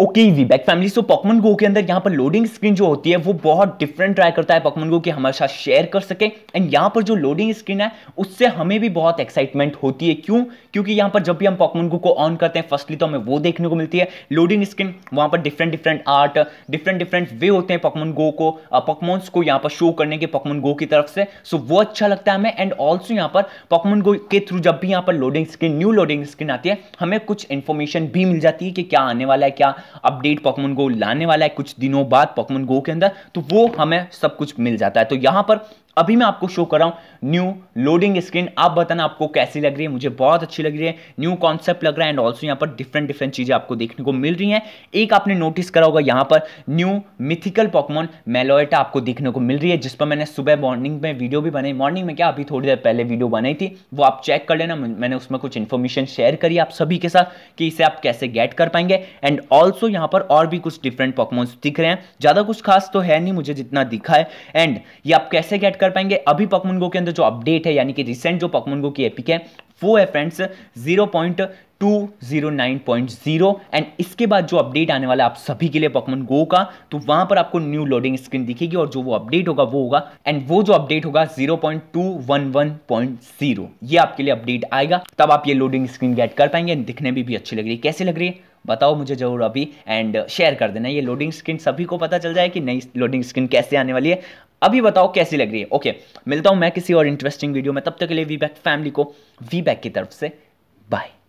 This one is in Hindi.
okay we back family so Pokemon go के अंदर यहाँ पर लोडिंग स्क्रीन जो होती है वो बहुत डिफरेंट ट्राई करता है पॉकमन गो कि हमारे साथ शेयर कर सके एंड यहाँ पर जो लोडिंग स्क्रीन है उससे हमें भी बहुत एक्साइटमेंट होती है क्यों क्योंकि यहाँ पर जब भी हम पॉकमन गो को ऑन करते हैं फर्स्टली तो हमें वो देखने को मिलती है लोडिंग स्क्रीन वहाँ पर different different art different different way होते हैं पॉकमन गो को पॉकमोन्स को यहाँ पर शो करने के पॉकमन गो की तरफ से सो वो अच्छा लगता है हमें एंड ऑल्सो यहाँ पर पॉकमन गो के थ्रू जब भी यहाँ पर loading screen new loading screen आती है हमें कुछ इन्फॉर्मेशन भी मिल जाती है कि क्या आने वाला है क्या अपडेट पॉकमोन गो लाने वाला है कुछ दिनों बाद पॉकमोन गो के अंदर तो वो हमें सब कुछ मिल जाता है तो यहाँ पर अभी मैं आपको शो कर रहा हूँ न्यू लोडिंग स्क्रीन आप बताना आपको कैसी लग रही है मुझे बहुत अच्छी लग रही है न्यू कॉन्सेप्ट लग रहा है एंड ऑल्सो यहाँ पर डिफरेंट डिफरेंट चीज़ें आपको देखने को मिल रही हैं एक आपने नोटिस करा होगा यहाँ पर न्यू मिथिकल पॉकमॉन मेलोएटा आपको देखने को मिल रही है जिस पर मैंने सुबह मॉर्निंग में वीडियो भी बनाई मॉर्निंग में क्या अभी थोड़ी देर पहले वीडियो बनाई थी वो आप चेक कर लेना मैंने उसमें कुछ इन्फॉर्मेशन शेयर करी आप सभी के साथ कि इसे आप कैसे गेट कर पाएंगे एंड ऑल्सो यहाँ पर और भी कुछ डिफरेंट पॉकमॉन्स दिख रहे हैं ज़्यादा कुछ खास तो है नहीं मुझे जितना दिखा है एंड ये आप कैसे गेट कर पाएंगे अभी पॉकमोन गो के अंदर जो अपडेट है यानी कि रिसेंट जो पॉकमोन गो की एपिक है वो है फ्रेंड्स जीरो पॉइंट 209.0 एंड इसके बाद जो अपडेट आने वाला आप सभी के लिए पॉकमन गो का तो वहां पर आपको न्यू लोडिंग स्क्रीन दिखेगी और जो वो अपडेट होगा वो होगा एंड वो जो अपडेट होगा 0.211.0 ये आपके लिए अपडेट आएगा तब आप ये लोडिंग स्क्रीन गेट कर पाएंगे दिखने में भी, भी अच्छी लग रही है कैसे लग रही है बताओ मुझे जरूर अभी एंड शेयर कर देना ये लोडिंग स्क्रीन सभी को पता चल जाए कि नई लोडिंग स्क्रीन कैसे आने वाली है अभी बताओ कैसी लग रही है ओके मिलता हूं मैं किसी और इंटरेस्टिंग वीडियो में तब तक के लिए वी फैमिली को वी की तरफ से बाय